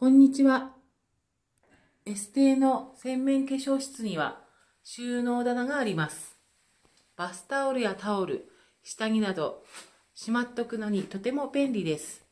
こんにちは。エステの洗面化粧室には収納棚があります。バスタオルやタオル、下着など、しまっとくのにとても便利です。